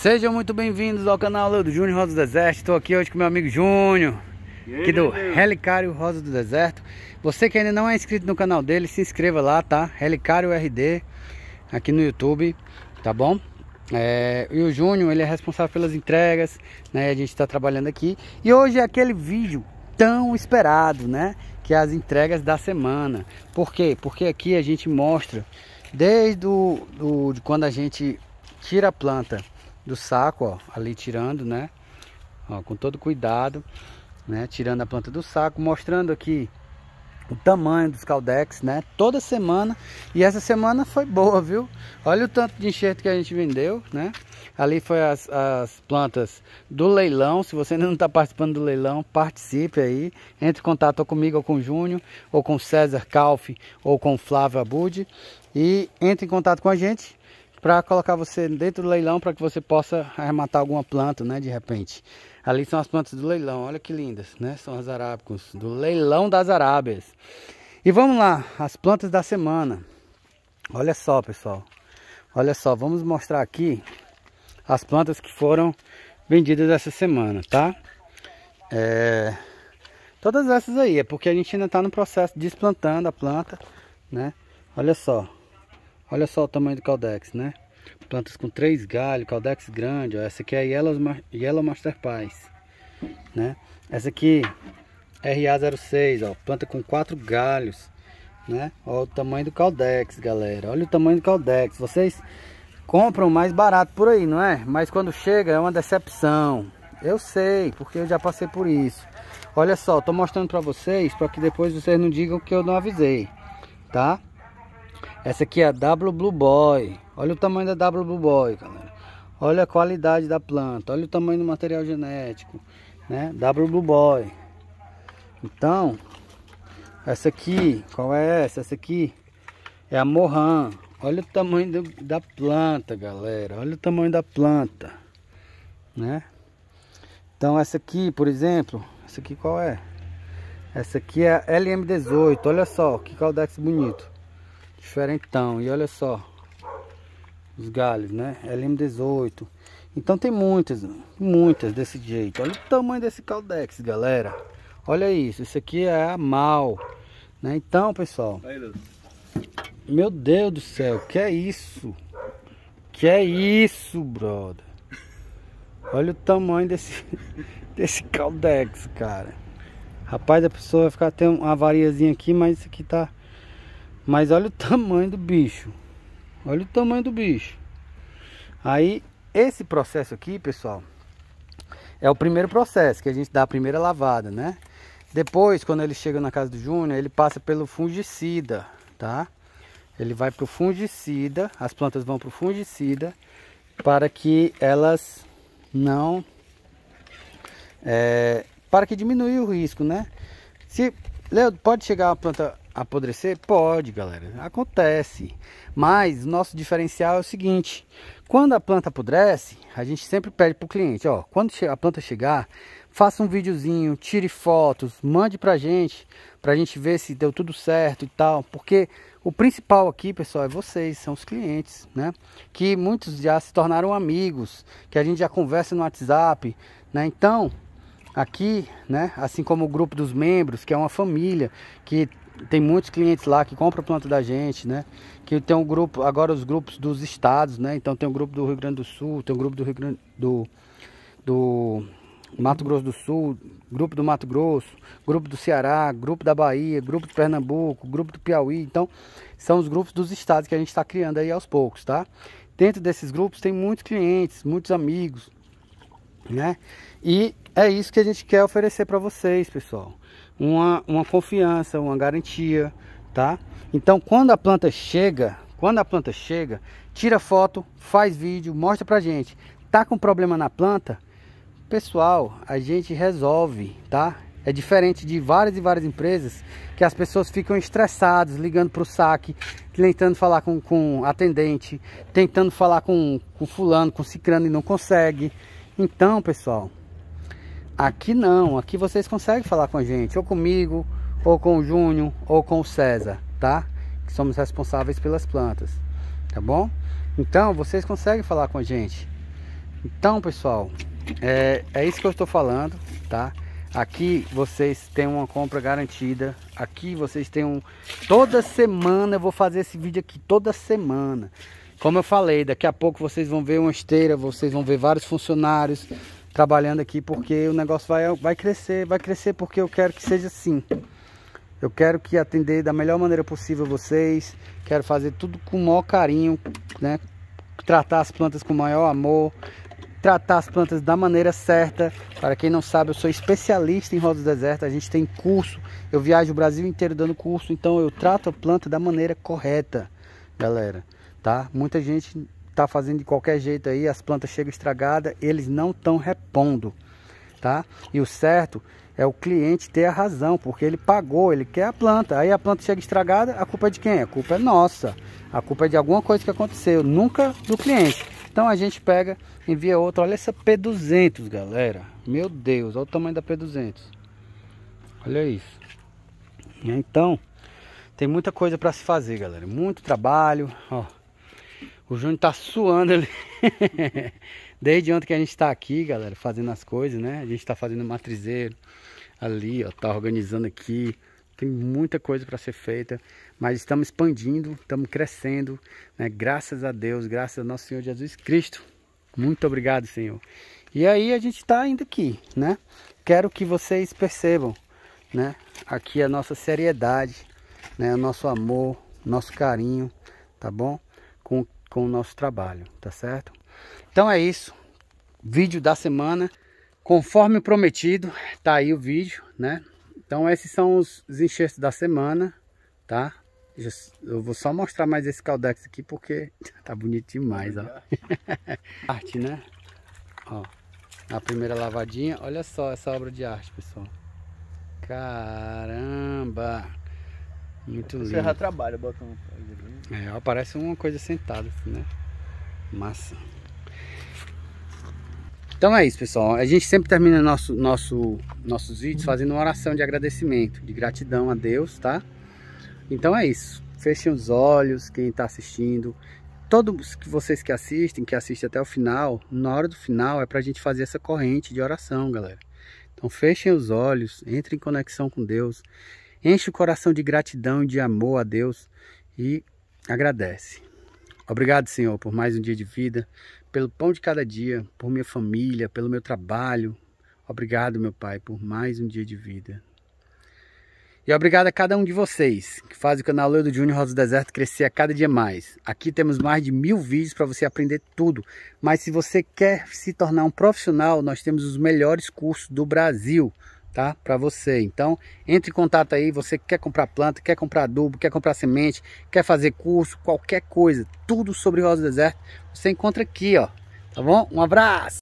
Sejam muito bem-vindos ao canal do Júnior Rosa do Deserto. Estou aqui hoje com meu amigo Júnior, aqui do Relicário Rosa do Deserto. Você que ainda não é inscrito no canal dele, se inscreva lá, tá? Relicário RD, aqui no YouTube, tá bom? É, e o Júnior, ele é responsável pelas entregas, né? A gente está trabalhando aqui. E hoje é aquele vídeo tão esperado, né? Que é as entregas da semana. Por quê? Porque aqui a gente mostra, desde o, do, de quando a gente tira a planta do saco, ó, ali tirando, né? Ó, com todo cuidado, né? Tirando a planta do saco, mostrando aqui o tamanho dos caldex, né? Toda semana. E essa semana foi boa, viu? Olha o tanto de enxerto que a gente vendeu, né? Ali foi as, as plantas do leilão. Se você ainda não está participando do leilão, participe aí. Entre em contato comigo ou com o Júnior, ou com César Calf, ou com Flávio Abud. E entre em contato com a gente para colocar você dentro do leilão para que você possa arrematar alguma planta, né, de repente. Ali são as plantas do leilão, olha que lindas, né? São as arábicos do leilão das arábias. E vamos lá, as plantas da semana. Olha só, pessoal. Olha só, vamos mostrar aqui as plantas que foram vendidas essa semana, tá? É... Todas essas aí, é porque a gente ainda está no processo desplantando a planta, né? Olha só. Olha só o tamanho do caldex, né? Plantas com três galhos, caldex grande, ó. Essa aqui é Yellow, Yellow Master Pies, né? Essa aqui, RA06, ó. Planta com quatro galhos, né? Olha o tamanho do caldex, galera. Olha o tamanho do caldex. Vocês compram mais barato por aí, não é? Mas quando chega é uma decepção. Eu sei, porque eu já passei por isso. Olha só, tô mostrando para vocês, para que depois vocês não digam que eu não avisei, tá? Essa aqui é a W Blue Boy. Olha o tamanho da W Blue Boy, galera. Olha a qualidade da planta. Olha o tamanho do material genético. Né? W Blue Boy. Então, essa aqui, qual é essa? Essa aqui é a Mohan. Olha o tamanho do, da planta, galera. Olha o tamanho da planta. Né? Então, essa aqui, por exemplo, essa aqui qual é? Essa aqui é a LM18. Olha só que caldex bonito. Diferentão. E olha só. Os galhos, né? LM18. Então tem muitas, muitas desse jeito. Olha o tamanho desse caldex, galera. Olha isso. Isso aqui é a mal. Né? Então, pessoal. meu Deus do céu. Que é isso? Que é isso, brother? Olha o tamanho desse, desse caldex, cara. Rapaz, a pessoa vai ficar até uma variazinha aqui, mas isso aqui tá mas olha o tamanho do bicho. Olha o tamanho do bicho. Aí, esse processo aqui, pessoal, é o primeiro processo, que a gente dá a primeira lavada, né? Depois, quando ele chega na casa do Júnior, ele passa pelo fungicida, tá? Ele vai pro fungicida, as plantas vão pro fungicida, para que elas não... É, para que diminua o risco, né? Se, Leandro, pode chegar a planta apodrecer? Pode, galera, acontece. Mas nosso diferencial é o seguinte: quando a planta apodrece, a gente sempre pede para o cliente, ó, quando a planta chegar, faça um videozinho, tire fotos, mande pra gente, pra gente ver se deu tudo certo e tal, porque o principal aqui, pessoal, é vocês, são os clientes, né? Que muitos já se tornaram amigos, que a gente já conversa no WhatsApp, né? Então, aqui, né? Assim como o grupo dos membros, que é uma família, que tem muitos clientes lá que compram planta da gente, né? Que tem um grupo, agora os grupos dos estados, né? Então tem um grupo do Rio Grande do Sul, tem um grupo do Rio Grande do, do Mato Grosso do Sul, grupo do Mato Grosso, grupo do Ceará, grupo da Bahia, grupo de Pernambuco, grupo do Piauí. Então, são os grupos dos estados que a gente está criando aí aos poucos, tá? Dentro desses grupos tem muitos clientes, muitos amigos, né? E é isso que a gente quer oferecer para vocês, pessoal uma, uma confiança, uma garantia, tá? Então, quando a planta chega, quando a planta chega, tira foto, faz vídeo, mostra pra gente. Tá com problema na planta? Pessoal, a gente resolve, tá? É diferente de várias e várias empresas que as pessoas ficam estressadas, ligando para o saque, tentando falar com, com atendente, tentando falar com, com fulano, com cicrano e não consegue. Então, pessoal, Aqui não, aqui vocês conseguem falar com a gente, ou comigo, ou com o Júnior, ou com o César, tá? Que somos responsáveis pelas plantas, tá bom? Então, vocês conseguem falar com a gente. Então, pessoal, é, é isso que eu estou falando, tá? Aqui vocês têm uma compra garantida. Aqui vocês têm um... Toda semana eu vou fazer esse vídeo aqui, toda semana. Como eu falei, daqui a pouco vocês vão ver uma esteira, vocês vão ver vários funcionários, trabalhando aqui porque o negócio vai, vai crescer, vai crescer porque eu quero que seja assim. Eu quero que atender da melhor maneira possível vocês, quero fazer tudo com o maior carinho, né? Tratar as plantas com o maior amor, tratar as plantas da maneira certa. Para quem não sabe, eu sou especialista em rodas desertas, a gente tem curso, eu viajo o Brasil inteiro dando curso, então eu trato a planta da maneira correta, galera, tá? Muita gente tá fazendo de qualquer jeito aí, as plantas chegam estragadas, eles não estão repondo, tá? E o certo é o cliente ter a razão, porque ele pagou, ele quer a planta. Aí a planta chega estragada, a culpa é de quem? A culpa é nossa. A culpa é de alguma coisa que aconteceu, nunca do cliente. Então a gente pega, envia outra. Olha essa P200, galera. Meu Deus, olha o tamanho da P200. Olha isso. Então, tem muita coisa para se fazer, galera. Muito trabalho, ó. O Júnior tá suando ali. Desde ontem que a gente tá aqui, galera, fazendo as coisas, né? A gente tá fazendo matrizeiro ali, ó, tá organizando aqui. Tem muita coisa para ser feita, mas estamos expandindo, estamos crescendo, né? Graças a Deus, graças ao nosso Senhor Jesus Cristo. Muito obrigado, Senhor. E aí a gente tá indo aqui, né? Quero que vocês percebam, né? Aqui a nossa seriedade, né? O nosso amor, nosso carinho, tá bom? Com com o nosso trabalho, tá certo? Então é isso, vídeo da semana, conforme prometido, tá aí o vídeo, né? Então esses são os enxertos da semana, tá? Eu vou só mostrar mais esse caldex aqui porque tá bonito demais, ó. Arte, né? Ó, a primeira lavadinha, olha só essa obra de arte, pessoal. Caramba! Muito lindo. Serra trabalha, bota um... Né? É, aparece uma coisa sentada, né? Massa. Então é isso, pessoal. A gente sempre termina nosso, nosso, nossos vídeos fazendo uma oração de agradecimento, de gratidão a Deus, tá? Então é isso. Fechem os olhos, quem está assistindo. Todos que vocês que assistem, que assistem até o final, na hora do final é para a gente fazer essa corrente de oração, galera. Então fechem os olhos, entrem em conexão com Deus. Enche o coração de gratidão, de amor a Deus e agradece. Obrigado, Senhor, por mais um dia de vida, pelo pão de cada dia, por minha família, pelo meu trabalho. Obrigado, meu Pai, por mais um dia de vida. E obrigado a cada um de vocês que faz o canal Leudo Júnior Rosa do Deserto crescer a cada dia mais. Aqui temos mais de mil vídeos para você aprender tudo. Mas se você quer se tornar um profissional, nós temos os melhores cursos do Brasil tá? Para você. Então, entre em contato aí, você quer comprar planta, quer comprar adubo, quer comprar semente, quer fazer curso, qualquer coisa, tudo sobre rosa do deserto, você encontra aqui, ó. Tá bom? Um abraço.